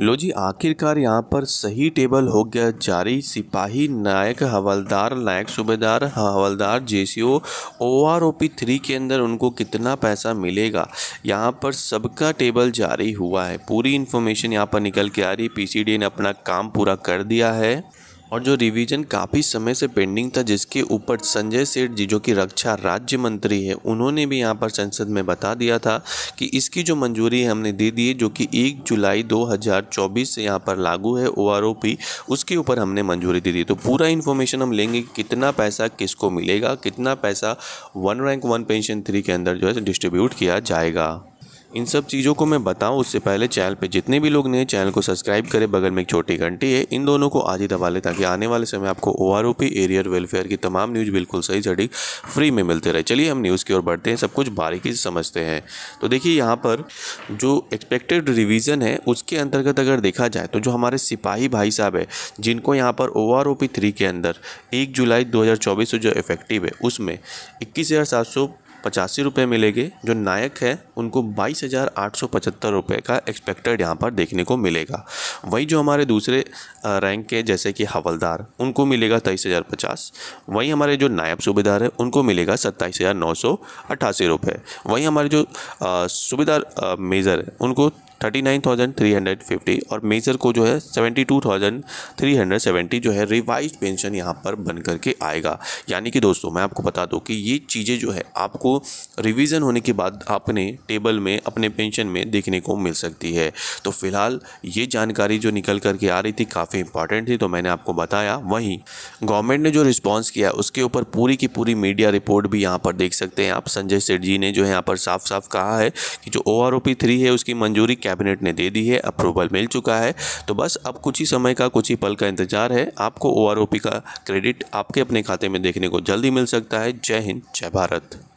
लो जी आखिरकार यहाँ पर सही टेबल हो गया जारी सिपाही नायक हवलदार नायक सूबेदार हवलदार O O R O P three के अंदर उनको कितना पैसा मिलेगा यहाँ पर सबका टेबल जारी हुआ है पूरी इन्फॉर्मेशन यहाँ पर निकल के आ रही पी सी डी ने अपना काम पूरा कर दिया है और जो रिवीजन काफ़ी समय से पेंडिंग था जिसके ऊपर संजय सेठ जी जो कि रक्षा राज्य मंत्री है उन्होंने भी यहाँ पर संसद में बता दिया था कि इसकी जो मंजूरी हमने दे दी है जो कि एक जुलाई 2024 से यहाँ पर लागू है ओ उसके ऊपर हमने मंजूरी दे दी तो पूरा इन्फॉर्मेशन हम लेंगे कि कितना पैसा किसको मिलेगा कितना पैसा one rank one pension three के अंदर जो है डिस्ट्रीब्यूट किया जाएगा इन सब चीज़ों को मैं बताऊँ उससे पहले चैनल पे जितने भी लोग नए चैनल को सब्सक्राइब करें बगल में एक छोटी घंटी है इन दोनों को आज ही दबा लें ताकि आने वाले समय आपको O R O P arrear welfare की तमाम न्यूज़ बिल्कुल सही सटीक फ्री में मिलते रहे चलिए हम न्यूज़ की ओर बढ़ते हैं सब कुछ बारीकी से समझते हैं तो देखिए यहाँ पर जो एक्सपेक्टेड रिविज़न है उसके अंतर्गत अगर देखा जाए तो जो हमारे सिपाही भाई साहब है जिनको यहाँ पर O R O P three के अंदर एक जुलाई दो हज़ार चौबीस से जो इफेक्टिव है उसमें इक्कीस हज़ार सात सौ पचासी रुपये मिलेंगे जो नायक है उनको बाईस हज़ार आठ सौ पचहत्तर रुपये का एक्सपेक्टेड यहाँ पर देखने को मिलेगा वही जो हमारे दूसरे रैंक के जैसे कि हवलदार उनको मिलेगा तेईस हज़ार पचास वहीं हमारे जो नायब सूबेदार है उनको मिलेगा सत्ताईस हज़ार नौ सौ अट्ठासी रुपये वहीं हमारे जो सूबेदार मेज़र है उनको thirty nine thousand three hundred fifty और मेजर को जो है seventy two thousand three hundred seventy जो है रिवाइज पेंशन यहाँ पर बन करके आएगा यानी कि दोस्तों मैं आपको बता दूँ कि ये चीज़ें जो है आपको रिविज़न होने के बाद अपने टेबल में अपने पेंशन में देखने को मिल सकती है तो फिलहाल ये जानकारी जो निकल करके आ रही थी काफ़ी इंपॉर्टेंट थी तो मैंने आपको बताया वहीं गवर्नमेंट ने जो रिस्पॉन्स किया उसके ऊपर पूरी की पूरी मीडिया रिपोर्ट भी यहाँ पर देख सकते हैं आप संजय सेठ जी ने जो है यहाँ पर साफ साफ कहा है कि जो O R O P three है उसकी मंजूरी कैबिनेट ने दे दी है अप्रूवल मिल चुका है तो बस अब कुछ ही समय का कुछ ही पल का इंतजार है आपको ओ का क्रेडिट आपके अपने खाते में देखने को जल्दी मिल सकता है जय हिंद जय भारत